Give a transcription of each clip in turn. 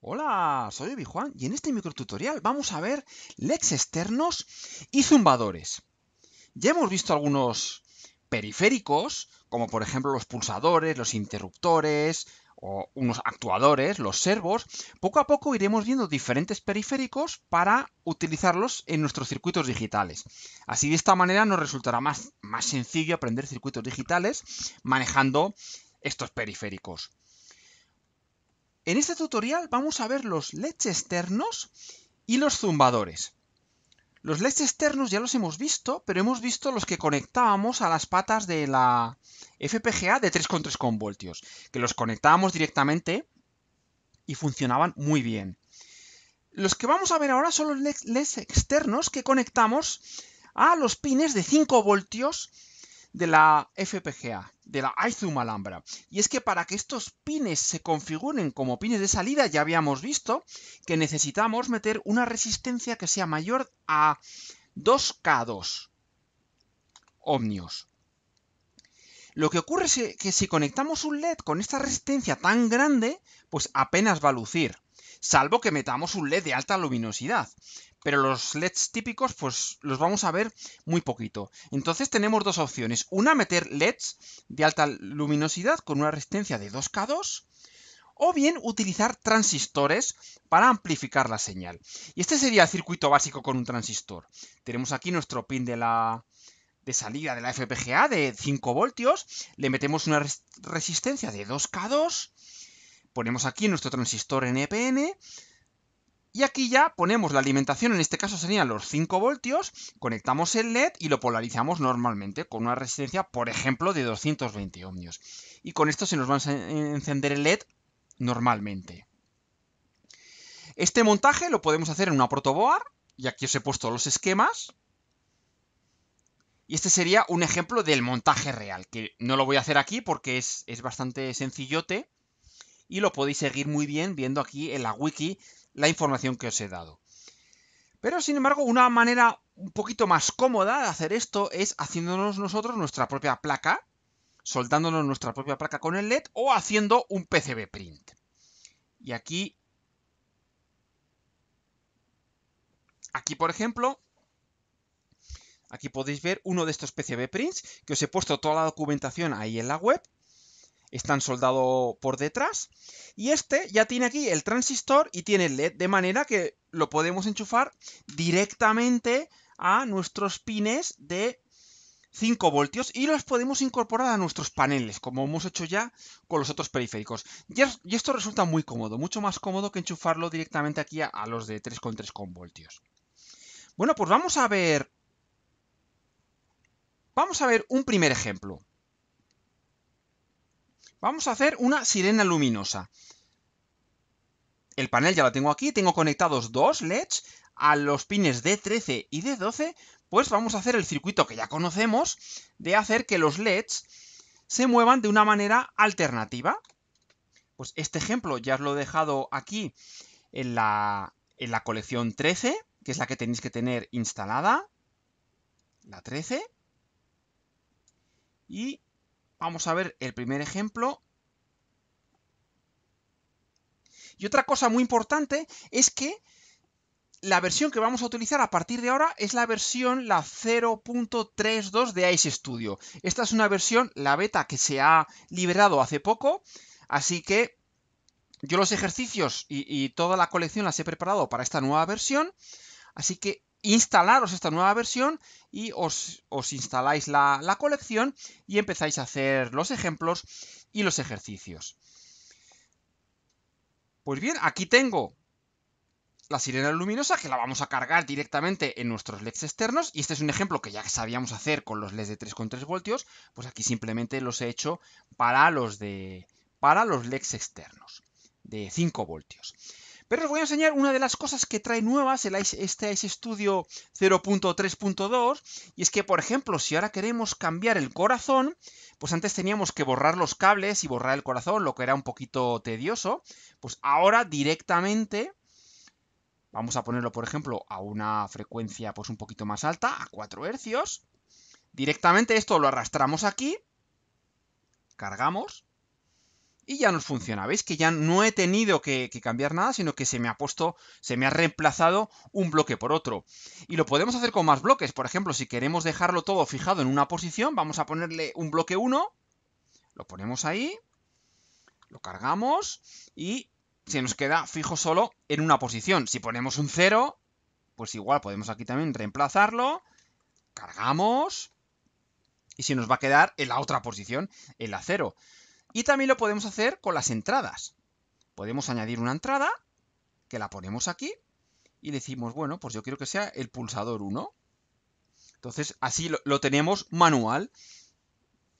Hola, soy Obi Juan y en este microtutorial vamos a ver LEDs externos y zumbadores. Ya hemos visto algunos periféricos, como por ejemplo los pulsadores, los interruptores o unos actuadores, los servos. Poco a poco iremos viendo diferentes periféricos para utilizarlos en nuestros circuitos digitales. Así de esta manera nos resultará más sencillo aprender circuitos digitales manejando estos periféricos. En este tutorial vamos a ver los LEDs externos y los zumbadores. Los LEDs externos ya los hemos visto, pero hemos visto los que conectábamos a las patas de la FPGA de 3,3 voltios, que los conectábamos directamente y funcionaban muy bien. Los que vamos a ver ahora son los LEDs externos que conectamos a los pines de 5 voltios de la FPGA, de la Aizum Alhambra. Y es que para que estos pines se configuren como pines de salida, ya habíamos visto que necesitamos meter una resistencia que sea mayor a 2K2 ohmios. Lo que ocurre es que si conectamos un LED con esta resistencia tan grande, pues apenas va a lucir, salvo que metamos un LED de alta luminosidad pero los LEDs típicos pues los vamos a ver muy poquito. Entonces tenemos dos opciones. Una, meter LEDs de alta luminosidad con una resistencia de 2K2 o bien utilizar transistores para amplificar la señal. Y este sería el circuito básico con un transistor. Tenemos aquí nuestro pin de la de salida de la FPGA de 5 voltios, le metemos una resistencia de 2K2, ponemos aquí nuestro transistor NPN, y aquí ya ponemos la alimentación, en este caso serían los 5 voltios, conectamos el LED y lo polarizamos normalmente con una resistencia, por ejemplo, de 220 ohmios. Y con esto se nos va a encender el LED normalmente. Este montaje lo podemos hacer en una protoboard, y aquí os he puesto los esquemas. Y este sería un ejemplo del montaje real, que no lo voy a hacer aquí porque es, es bastante sencillote y lo podéis seguir muy bien viendo aquí en la wiki la información que os he dado. Pero sin embargo, una manera un poquito más cómoda de hacer esto es haciéndonos nosotros nuestra propia placa, soltándonos nuestra propia placa con el LED o haciendo un PCB print. Y aquí, aquí por ejemplo, aquí podéis ver uno de estos PCB prints que os he puesto toda la documentación ahí en la web están soldado por detrás. Y este ya tiene aquí el transistor y tiene el LED, de manera que lo podemos enchufar directamente a nuestros pines de 5 voltios y los podemos incorporar a nuestros paneles, como hemos hecho ya con los otros periféricos. Y esto resulta muy cómodo, mucho más cómodo que enchufarlo directamente aquí a, los de 3,3 voltios. Bueno, pues vamos a ver... Vamos a ver un primer ejemplo. Vamos a hacer una sirena luminosa. El panel ya lo tengo aquí, tengo conectados dos LEDs a los pines D13 y D12, pues vamos a hacer el circuito que ya conocemos de hacer que los LEDs se muevan de una manera alternativa. Pues este ejemplo ya os lo he dejado aquí en la, en la colección 13, que es la que tenéis que tener instalada, la 13. Y Vamos a ver el primer ejemplo. Y otra cosa muy importante es que la versión que vamos a utilizar a partir de ahora es la versión la 0.32 de Ice Studio. Esta es una versión, la beta, que se ha liberado hace poco, así que yo los ejercicios y, y toda la colección las he preparado para esta nueva versión, así que instalaros esta nueva versión y os, instaláis la, colección y empezáis a hacer los ejemplos y los ejercicios. Pues bien, aquí tengo la sirena luminosa que la vamos a cargar directamente en nuestros LEDs externos y este es un ejemplo que ya sabíamos hacer con los LEDs de 3,3 voltios, pues aquí simplemente los he hecho para los, de, para los LEDs externos de 5 voltios. Pero os voy a enseñar una de las cosas que trae nuevas el este Ice Studio 0.3.2, y es que, por ejemplo, si ahora queremos cambiar el corazón, pues antes teníamos que borrar los cables y borrar el corazón, lo que era un poquito tedioso, pues ahora directamente... Vamos a ponerlo, por ejemplo, a una frecuencia pues un poquito más alta, a 4 hercios. Directamente esto lo arrastramos aquí, cargamos, y ya nos funciona. ¿Veis que ya no he tenido que, cambiar nada, sino que se me ha puesto, se me ha reemplazado un bloque por otro? Y lo podemos hacer con más bloques. Por ejemplo, si queremos dejarlo todo fijado en una posición, vamos a ponerle un bloque 1, lo ponemos ahí, lo cargamos y se nos queda fijo solo en una posición. Si ponemos un 0, pues igual podemos aquí también reemplazarlo, cargamos y se nos va a quedar en la otra posición, el acero. 0. Y también lo podemos hacer con las entradas. Podemos añadir una entrada, que la ponemos aquí, y decimos, bueno, pues yo quiero que sea el pulsador 1. Entonces, así lo, tenemos manual.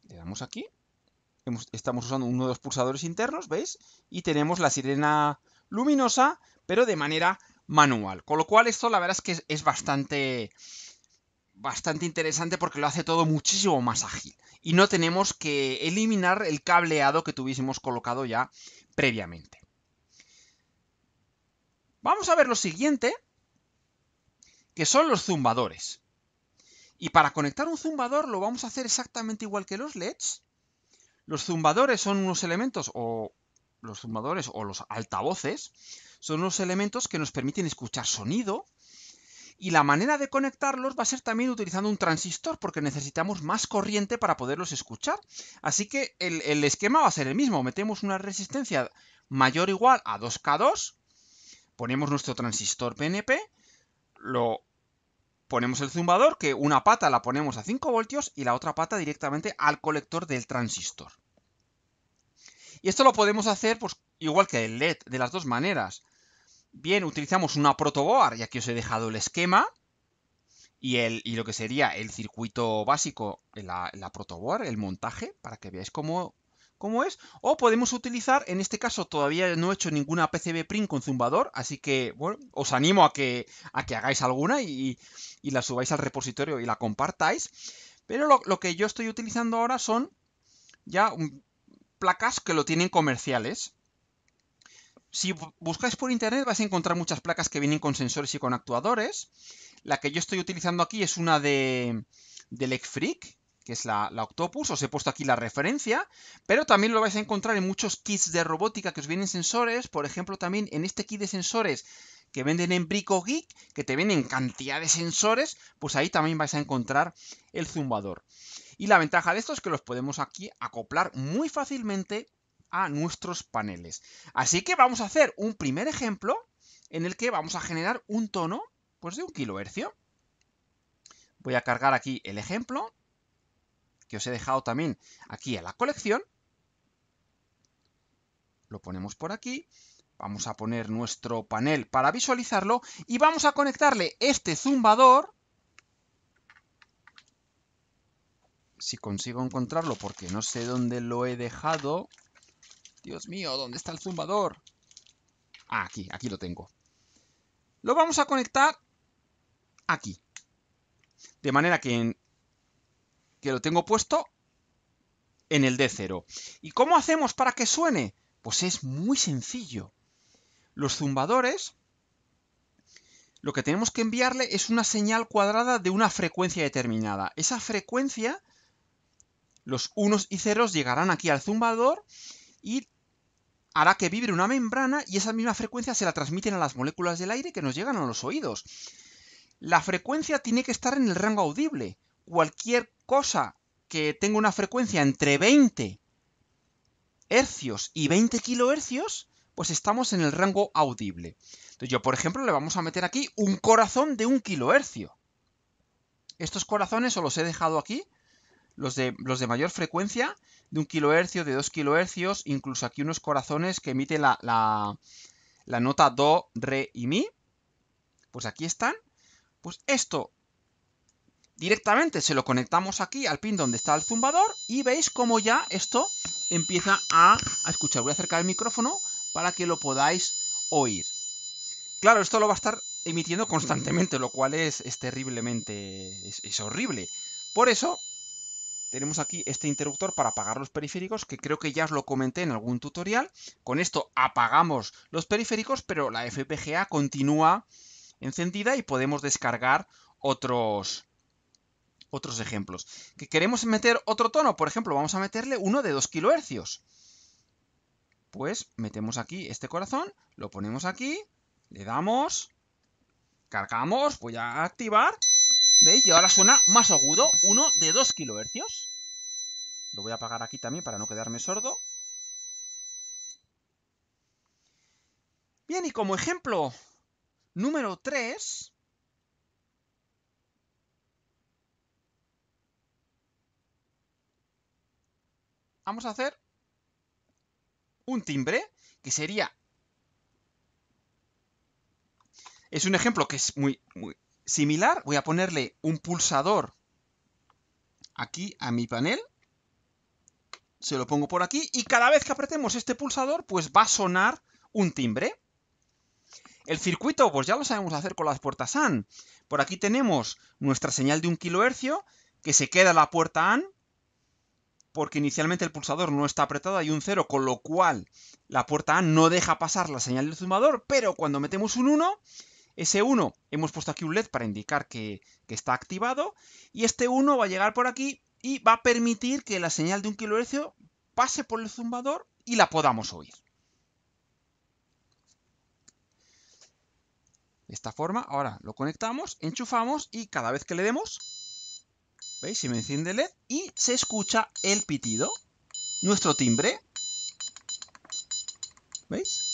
Le damos aquí. estamos usando uno de los pulsadores internos, ¿veis? Y tenemos la sirena luminosa, pero de manera manual. Con lo cual, esto la verdad es que es bastante bastante interesante porque lo hace todo muchísimo más ágil. Y no tenemos que eliminar el cableado que tuviésemos colocado ya previamente. Vamos a ver lo siguiente, que son los zumbadores. Y para conectar un zumbador lo vamos a hacer exactamente igual que los LEDs. Los zumbadores son unos elementos, o los zumbadores o los altavoces, son unos elementos que nos permiten escuchar sonido, y la manera de conectarlos va a ser también utilizando un transistor, porque necesitamos más corriente para poderlos escuchar. Así que el, esquema va a ser el mismo. Metemos una resistencia mayor o igual a 2K2, ponemos nuestro transistor PNP, lo ponemos el zumbador, que una pata la ponemos a 5 voltios y la otra pata directamente al colector del transistor. Y esto lo podemos hacer pues, igual que el LED, de las dos maneras. Bien, utilizamos una protoboard, ya que os he dejado el esquema. Y, lo que sería el circuito básico, la, la protoboard, el montaje, para que veáis cómo, es. O podemos utilizar, en este caso todavía no he hecho ninguna PCB print con zumbador, así que bueno, os animo a que, a que hagáis alguna y, la subáis al repositorio y la compartáis. Pero lo, que yo estoy utilizando ahora son ya placas que lo tienen comerciales. Si buscáis por internet vais a encontrar muchas placas que vienen con sensores y con actuadores. La que yo estoy utilizando aquí es una de, de Legfreak, que es la, Octopus, os he puesto aquí la referencia, pero también lo vais a encontrar en muchos kits de robótica que os vienen sensores, por ejemplo también en este kit de sensores que venden en Brico Geek, que te vienen cantidad de sensores, pues ahí también vais a encontrar el zumbador. Y la ventaja de esto es que los podemos aquí acoplar muy fácilmente a nuestros paneles. Así que vamos a hacer un primer ejemplo en el que vamos a generar un tono pues de un kilohercio. Voy a cargar aquí el ejemplo que os he dejado también aquí a la colección. Lo ponemos por aquí. Vamos a poner nuestro panel para visualizarlo y vamos a conectarle este zumbador. Si consigo encontrarlo porque no sé dónde lo he dejado. Dios mío, ¿dónde está el zumbador? Ah, aquí, aquí lo tengo. Lo vamos a conectar aquí. De manera que, que lo tengo puesto en el D0. ¿Y cómo hacemos para que suene? Pues es muy sencillo. Los zumbadores, lo que tenemos que enviarle es una señal cuadrada de una frecuencia determinada. Esa frecuencia, los unos y ceros llegarán aquí al zumbador y hará que vibre una membrana y esa misma frecuencia se la transmiten a las moléculas del aire que nos llegan a los oídos. La frecuencia tiene que estar en el rango audible. Cualquier cosa que tenga una frecuencia entre 20 hercios y 20 kilohercios, pues estamos en el rango audible. Entonces yo, por ejemplo, le vamos a meter aquí un corazón de un kilohercio. Estos corazones os los he dejado aquí, los de, los de mayor frecuencia, de 1 kHz, de 2 kHz, incluso aquí unos corazones que emiten la, la, nota do, re y mi. Pues aquí están. Pues esto directamente se lo conectamos aquí al pin donde está el zumbador y veis como ya esto empieza a, a, escuchar. Voy a acercar el micrófono para que lo podáis oír. Claro, esto lo va a estar emitiendo constantemente, lo cual es, es terriblemente... es horrible. Por eso tenemos aquí este interruptor para apagar los periféricos, que creo que ya os lo comenté en algún tutorial. Con esto apagamos los periféricos, pero la FPGA continúa encendida y podemos descargar otros, otros ejemplos. ¿Que queremos meter otro tono? Por ejemplo, vamos a meterle uno de 2 kHz. Pues metemos aquí este corazón, lo ponemos aquí, le damos, cargamos, voy a activar ¿Veis? Y ahora suena más agudo, uno de 2 kilohercios. Lo voy a apagar aquí también para no quedarme sordo. Bien, y como ejemplo número 3... Vamos a hacer un timbre que sería... Es un ejemplo que es muy, muy, similar, voy a ponerle un pulsador aquí a mi panel. Se lo pongo por aquí y cada vez que apretemos este pulsador, pues va a sonar un timbre. El circuito, pues ya lo sabemos hacer con las puertas AN. Por aquí tenemos nuestra señal de 1 kHz, que se queda la puerta AN, porque inicialmente el pulsador no está apretado, hay un 0, con lo cual la puerta AN no deja pasar la señal del zumbador, pero cuando metemos un 1, ese 1 hemos puesto aquí un LED para indicar que, está activado y este 1 va a llegar por aquí y va a permitir que la señal de un kilohercio pase por el zumbador y la podamos oír. De esta forma, ahora lo conectamos, enchufamos y cada vez que le demos, ¿veis? Si me enciende el LED y se escucha el pitido, nuestro timbre. ¿Veis?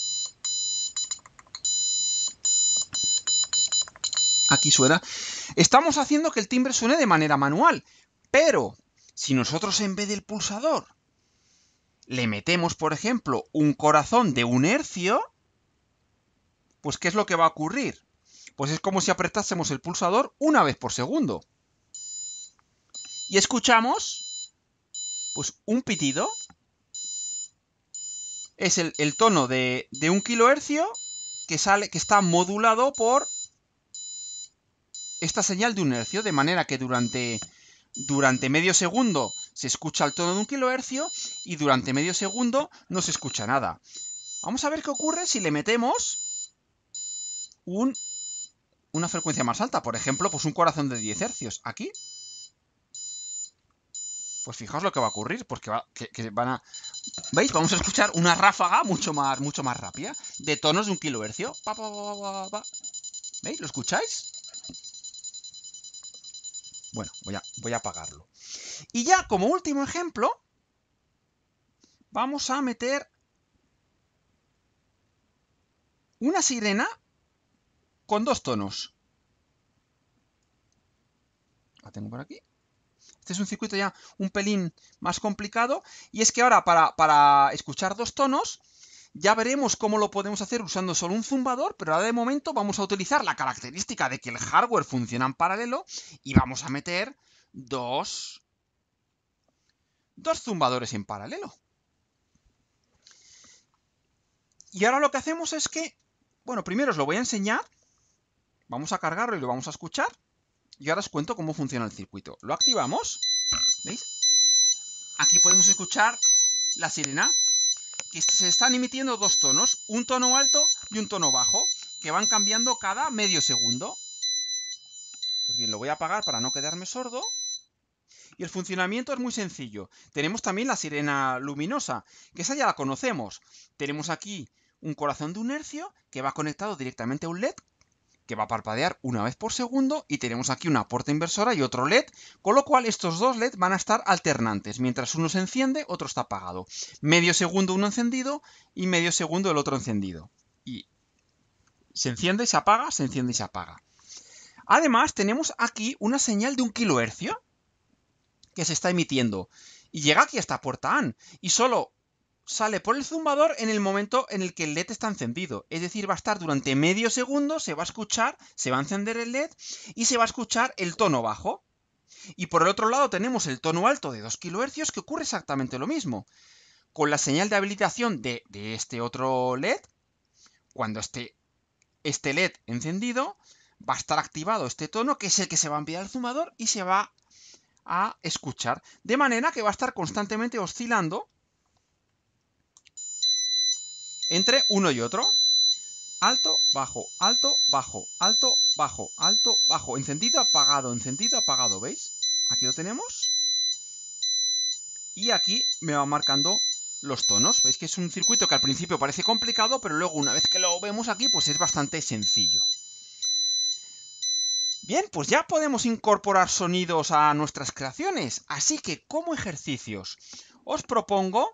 aquí suena, estamos haciendo que el timbre suene de manera manual. Pero si nosotros en vez del pulsador le metemos, por ejemplo, un corazón de un hercio, pues ¿qué es lo que va a ocurrir? Pues es como si apretásemos el pulsador una vez por segundo. Y escuchamos, pues, un pitido. Es el, tono de, de un kilohercio que, sale, que está modulado por esta señal de un hercio, de manera que durante, durante medio segundo se escucha el tono de un kilohercio y durante medio segundo no se escucha nada. Vamos a ver qué ocurre si le metemos un, una frecuencia más alta, por ejemplo, pues un corazón de 10 hercios. Aquí, pues fijaos lo que va a ocurrir, porque va, que, van a... ¿Veis? Vamos a escuchar una ráfaga mucho más, mucho más rápida, de tonos de un kilohercio. ¿Veis? ¿Lo escucháis? Bueno, voy a, voy apagarlo. Y ya como último ejemplo, vamos a meter una sirena con dos tonos. La tengo por aquí. Este es un circuito ya un pelín más complicado. Y es que ahora para, para escuchar dos tonos ya veremos cómo lo podemos hacer usando solo un zumbador, pero ahora de momento vamos a utilizar la característica de que el hardware funciona en paralelo y vamos a meter dos, dos zumbadores en paralelo. Y ahora lo que hacemos es que, bueno, primero os lo voy a enseñar, vamos a cargarlo y lo vamos a escuchar, y ahora os cuento cómo funciona el circuito. Lo activamos, ¿veis? Aquí podemos escuchar la sirena que se están emitiendo dos tonos, un tono alto y un tono bajo, que van cambiando cada medio segundo. Pues bien, lo voy a apagar para no quedarme sordo. Y el funcionamiento es muy sencillo. Tenemos también la sirena luminosa, que esa ya la conocemos. Tenemos aquí un corazón de un hercio que va conectado directamente a un LED que va a parpadear una vez por segundo y tenemos aquí una puerta inversora y otro LED, con lo cual estos dos LED van a estar alternantes, mientras uno se enciende, otro está apagado. Medio segundo uno encendido y medio segundo el otro encendido. Y se enciende y se apaga, se enciende y se apaga. Además tenemos aquí una señal de un kilohercio que se está emitiendo y llega aquí a esta puerta AN y solo sale por el zumbador en el momento en el que el LED está encendido. Es decir, va a estar durante medio segundo, se va a escuchar, se va a encender el LED y se va a escuchar el tono bajo. Y por el otro lado tenemos el tono alto de 2 kHz que ocurre exactamente lo mismo. Con la señal de habilitación de, este otro LED, cuando esté este LED encendido, va a estar activado este tono que es el que se va a enviar al zumbador y se va a escuchar. De manera que va a estar constantemente oscilando entre uno y otro. Alto, bajo, alto, bajo, alto, bajo, alto, bajo. Encendido, apagado, encendido, apagado, ¿veis? Aquí lo tenemos. Y aquí me va marcando los tonos. Veis que es un circuito que al principio parece complicado, pero luego una vez que lo vemos aquí, pues es bastante sencillo. Bien, pues ya podemos incorporar sonidos a nuestras creaciones. Así que como ejercicios, os propongo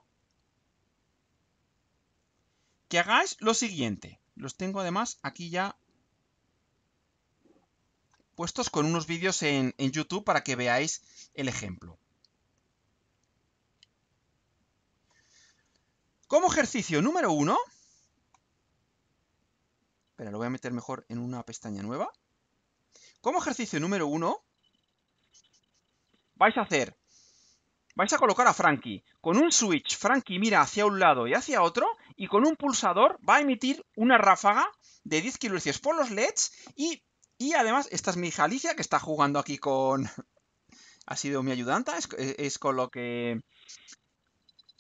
que hagáis lo siguiente. Los tengo además aquí ya puestos con unos vídeos en, YouTube para que veáis el ejemplo. Como ejercicio número uno, espera, lo voy a meter mejor en una pestaña nueva. Como ejercicio número uno, vais a hacer vais a colocar a Frankie. Con un switch, Frankie mira hacia un lado y hacia otro, y con un pulsador va a emitir una ráfaga de 10 kHz por los LEDs. Y, además, esta es mi hija Alicia, que está jugando aquí con. ha sido mi ayudanta, es, es con lo que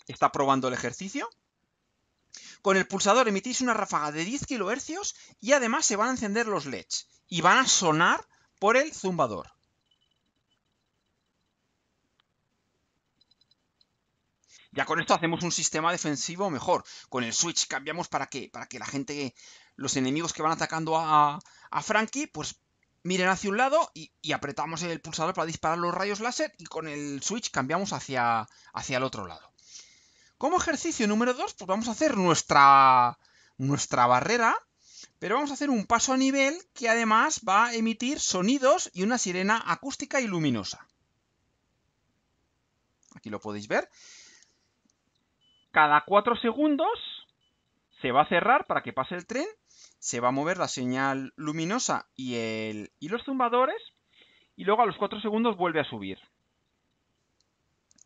está probando el ejercicio. Con el pulsador emitís una ráfaga de 10 kilohercios y además se van a encender los LEDs y van a sonar por el zumbador. Ya con esto hacemos un sistema defensivo mejor. Con el switch cambiamos para que, para que la gente, los enemigos que van atacando a, Frankie, pues miren hacia un lado y, apretamos el pulsador para disparar los rayos láser y con el switch cambiamos hacia, hacia el otro lado. Como ejercicio número 2, pues vamos a hacer nuestra, nuestra barrera, pero vamos a hacer un paso a nivel que además va a emitir sonidos y una sirena acústica y luminosa. Aquí lo podéis ver cada cuatro segundos se va a cerrar para que pase el tren, se va a mover la señal luminosa y, el, y los zumbadores, y luego a los cuatro segundos vuelve a subir.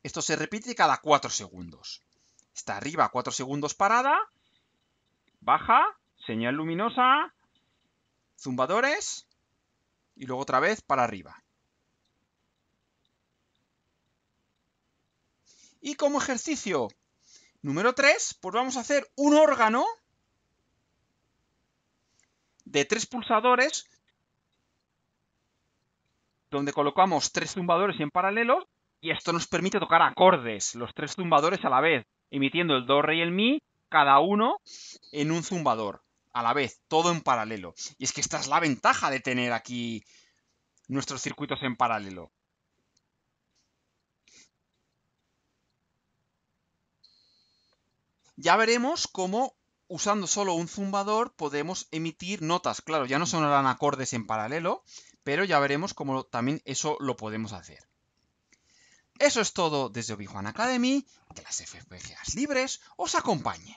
Esto se repite cada cuatro segundos. Está arriba cuatro segundos parada, baja, señal luminosa, zumbadores, y luego otra vez para arriba. Y como ejercicio Número 3, pues vamos a hacer un órgano de tres pulsadores donde colocamos tres zumbadores en paralelo y esto nos permite tocar acordes, los tres zumbadores a la vez, emitiendo el do, re y el mi, cada uno en un zumbador, a la vez, todo en paralelo. Y es que esta es la ventaja de tener aquí nuestros circuitos en paralelo. Ya veremos cómo usando solo un zumbador podemos emitir notas. Claro, ya no sonarán acordes en paralelo, pero ya veremos cómo también eso lo podemos hacer. Eso es todo desde obi Academy, que las FPGAs libres os acompañen.